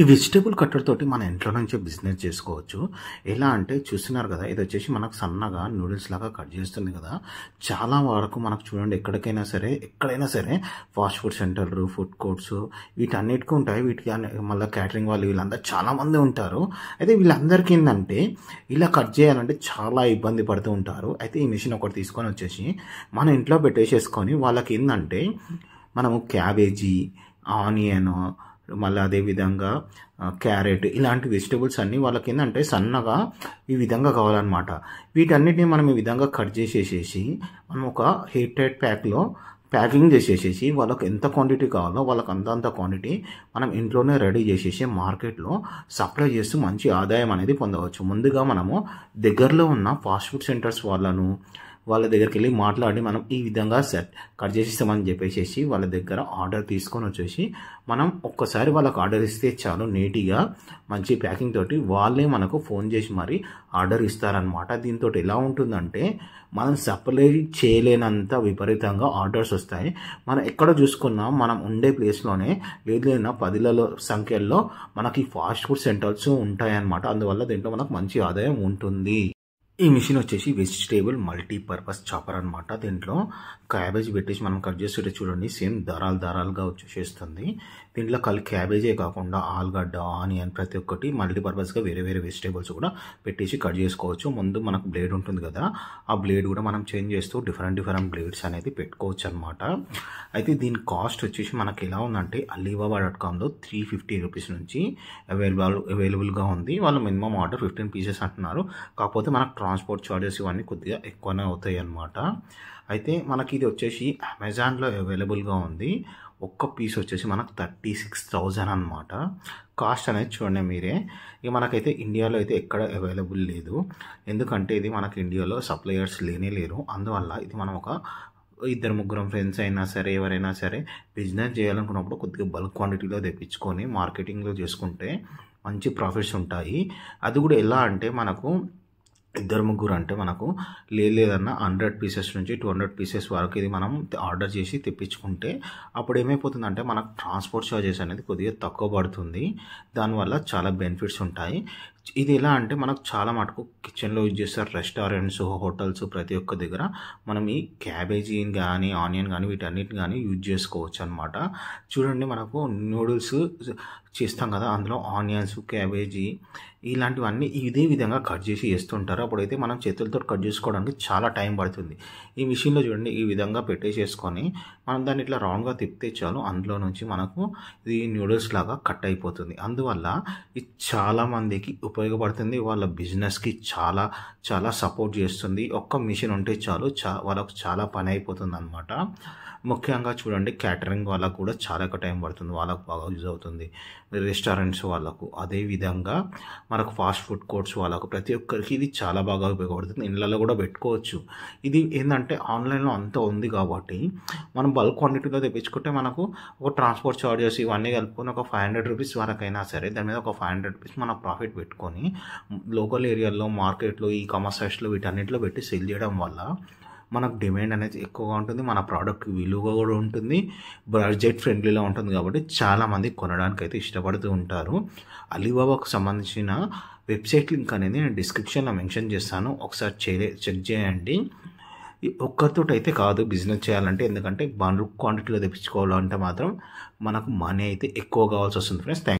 ఈ vegetable cutter తోటి మన ఇంట్లో నుంచి బిజినెస్ చేసుకోవచ్చు ఎలా అంటే చూస్తున్నారు కదా ఇది వచ్చేసి మనకు సన్నగా నూడిల్స్ లాగా కట్ చేస్తుంది కదా చాలా వరకు మనకు చూడండి ఎక్కడికైనా సరే ఎక్కడైనా సరే ఫాస్ట్ ఫుడ్ సెంటర్లు ఫుడ్ కోర్ట్స్ వీటన్నిటికీ ఉంటాయి వీటికి మళ్ళీ క్యాటరింగ్ వాళ్ళు వీళ్ళందరూ చాలామంది ఉంటారు అయితే వీళ్ళందరికీ ఏంటంటే ఇలా కట్ చేయాలంటే చాలా ఇబ్బంది పడుతూ ఉంటారు అయితే ఈ మిషన్ ఒకటి తీసుకొని వచ్చేసి మన ఇంట్లో పెట్టేసేసుకొని వాళ్ళకి ఏంటంటే మనము క్యాబేజీ ఆనియన్ మళ్ళీ అదేవిధంగా క్యారెట్ ఇలాంటి వెజిటబుల్స్ అన్నీ వాళ్ళకి ఏంటంటే సన్నగా ఈ విధంగా కావాలన్నమాట వీటన్నిటిని మనం ఈ విధంగా కట్ చేసేసేసి మనం ఒక హెయిర్ టైట్ ప్యాక్లో ప్యాకింగ్ చేసేసేసి వాళ్ళకి ఎంత క్వాంటిటీ కావాలో వాళ్ళకి అంత అంత క్వాంటిటీ మనం ఇంట్లోనే రెడీ చేసేసి మార్కెట్లో సప్లై చేస్తూ మంచి ఆదాయం అనేది పొందవచ్చు ముందుగా మనము దగ్గరలో ఉన్న ఫాస్ట్ ఫుడ్ సెంటర్స్ వాళ్ళను వాళ్ళ దగ్గరికి వెళ్ళి మాట్లాడి మనం ఈ విధంగా సెట్ కట్ చేసిస్తామని చెప్పేసి వాళ్ళ దగ్గర ఆర్డర్ తీసుకొని వచ్చేసి మనం ఒక్కసారి వాళ్ళకి ఆర్డర్ ఇస్తే చాలు నీట్గా మంచి ప్యాకింగ్ తోటి వాళ్ళే మనకు ఫోన్ చేసి మరి ఆర్డర్ ఇస్తారనమాట దీంతో ఎలా ఉంటుందంటే మనం సప్లై చేయలేనంత విపరీతంగా ఆర్డర్స్ వస్తాయి మనం ఎక్కడ చూసుకున్నా మనం ఉండే ప్లేస్లోనే లేదైనా పదిలలో సంఖ్యల్లో మనకి ఫాస్ట్ ఫుడ్ సెంటర్స్ ఉంటాయన్నమాట అందువల్ల దీంట్లో మనకు మంచి ఆదాయం ఉంటుంది ఈ మిషన్ వచ్చేసి వెజిటేబుల్ మల్టీపర్పస్ చాపర్ అనమాట దీంట్లో క్యాబేజ్ పెట్టేసి మనం కట్ చేసేట చూడండి సేమ్ దారాలు దారాలుగా వచ్చేస్తుంది దీంట్లో కళ్ళు క్యాబేజే కాకుండా ఆలుగడ్డ ఆనియన్ ప్రతి ఒక్కటి మల్టీపర్పస్గా వేరే వేరే వెజిటేబుల్స్ కూడా పెట్టేసి కట్ చేసుకోవచ్చు ముందు మనకు బ్లేడ్ ఉంటుంది కదా ఆ బ్లేడ్ కూడా మనం చేంజ్ చేస్తూ డిఫరెంట్ డిఫరెంట్ బ్లేడ్స్ అనేది పెట్టుకోవచ్చు అనమాట అయితే దీని కాస్ట్ వచ్చేసి మనకి ఎలా ఉందంటే అలీబాబా డాట్ కామ్లో త్రీ ఫిఫ్టీ రూపీస్ నుంచి అవైలబుల్ అవైలబుల్గా ఉంది వాళ్ళు మినిమం ఆర్డర్ ఫిఫ్టీన్ పీసెస్ అంటున్నారు కాకపోతే మనకు ట్రాన్స్పోర్ట్ చార్జెస్ ఇవన్నీ కొద్దిగా ఎక్కువనే అవుతాయి అన్నమాట అయితే మనకి ఇది వచ్చేసి అమెజాన్లో అవైలబుల్గా ఉంది ఒక్క పీస్ వచ్చేసి మనకు థర్టీ సిక్స్ థౌజండ్ అనమాట కాస్ట్ అనేది చూడండి మీరే ఇక మనకైతే ఇండియాలో అయితే ఎక్కడ అవైలబుల్ లేదు ఎందుకంటే ఇది మనకి ఇండియాలో సప్లయర్స్ లేనే లేరు అందువల్ల ఇది మనం ఒక ఇద్దరు ముగ్గురం ఫ్రెండ్స్ అయినా సరే ఎవరైనా సరే బిజినెస్ చేయాలనుకున్నప్పుడు కొద్దిగా బల్క్ క్వాంటిటీలో తెప్పించుకొని మార్కెటింగ్లో చేసుకుంటే మంచి ప్రాఫిట్స్ ఉంటాయి అది కూడా ఎలా అంటే మనకు ఇద్దరు ముగ్గురు అంటే మనకు లేదన్నా హండ్రెడ్ పీసెస్ నుంచి టూ హండ్రెడ్ పీసెస్ వరకు ఇది మనం ఆర్డర్ చేసి తెప్పించుకుంటే అప్పుడు ఏమైపోతుందంటే మనకు ట్రాన్స్పోర్ట్ ఛార్జెస్ అనేది కొద్దిగా తక్కువ పడుతుంది దానివల్ల చాలా బెనిఫిట్స్ ఉంటాయి ఇది ఎలా అంటే మనకు చాలా మటుకు కిచెన్లో యూజ్ చేస్తారు రెస్టారెంట్స్ హోటల్స్ ప్రతి ఒక్క దగ్గర మనం ఈ క్యాబేజీని కానీ ఆనియన్ కానీ వీటన్నిటిని కానీ యూజ్ చేసుకోవచ్చు అనమాట చూడండి మనకు నూడిల్స్ చేస్తాం కదా అందులో ఆనియన్స్ క్యాబేజీ ఇలాంటివన్నీ ఇదే విధంగా కట్ చేసి వేస్తుంటారు అప్పుడైతే మనం చేతులతో కట్ చేసుకోవడానికి చాలా టైం పడుతుంది ఈ మిషన్లో చూడండి ఈ విధంగా పెట్టేసేసుకొని మనం దాన్ని ఇట్లా రౌండ్గా తిప్పితే చాలు అందులో నుంచి మనకు ఇది నూడిల్స్ లాగా కట్ అయిపోతుంది అందువల్ల ఇది చాలామందికి ఉప ఉపయోగపడుతుంది వాళ్ళ బిజినెస్కి చాలా చాలా సపోర్ట్ చేస్తుంది ఒక్క మిషన్ ఉంటే చాలు చా వాళ్ళకు చాలా పని అయిపోతుంది అనమాట ముఖ్యంగా చూడండి క్యాటరింగ్ వాళ్ళకు కూడా చాలా ఎక్కువ టైం పడుతుంది వాళ్ళకు బాగా యూజ్ అవుతుంది రెస్టారెంట్స్ వాళ్ళకు అదేవిధంగా మనకు ఫాస్ట్ ఫుడ్ కోర్ట్స్ వాళ్ళకు ప్రతి ఒక్కరికి ఇది చాలా బాగా ఉపయోగపడుతుంది ఇళ్ళలో కూడా పెట్టుకోవచ్చు ఇది ఏంటంటే ఆన్లైన్లో అంత ఉంది కాబట్టి మనం బల్క్ క్వాంటిటీలో తెప్పించుకుంటే మనకు ఒక ట్రాన్స్పోర్ట్ చార్జెస్ ఇవన్నీ కలుపుకొని ఒక ఫైవ్ హండ్రెడ్ రూపీస్ వరకైనా సరే దాని మీద ఒక ఫైవ్ హండ్రెడ్ రూపీస్ మనం ప్రాఫిట్ పెట్టుకోవచ్చు తీసుకొని లోకల్ ఏరియాల్లో మార్కెట్లో ఈ కామర్స్ సైట్స్లో వీటన్నిటిలో పెట్టి సెల్ చేయడం వల్ల మనకు డిమాండ్ అనేది ఎక్కువగా ఉంటుంది మన ప్రోడక్ట్ విలువగా కూడా ఉంటుంది బడ్జెట్ ఫ్రెండ్లీలో ఉంటుంది కాబట్టి చాలామంది కొనడానికి అయితే ఇష్టపడుతూ ఉంటారు అలీబాబాకు సంబంధించిన వెబ్సైట్ లింక్ అనేది నేను డిస్క్రిప్షన్లో మెన్షన్ చేస్తాను ఒకసారి చే చెక్ చేయండి అయితే కాదు బిజినెస్ చేయాలంటే ఎందుకంటే బండ్లు క్వాంటిటీలో తెప్పించుకోవాలంటే మాత్రం మనకు మనీ అయితే ఎక్కువ కావాల్సి వస్తుంది ఫ్రెండ్స్ థ్యాంక్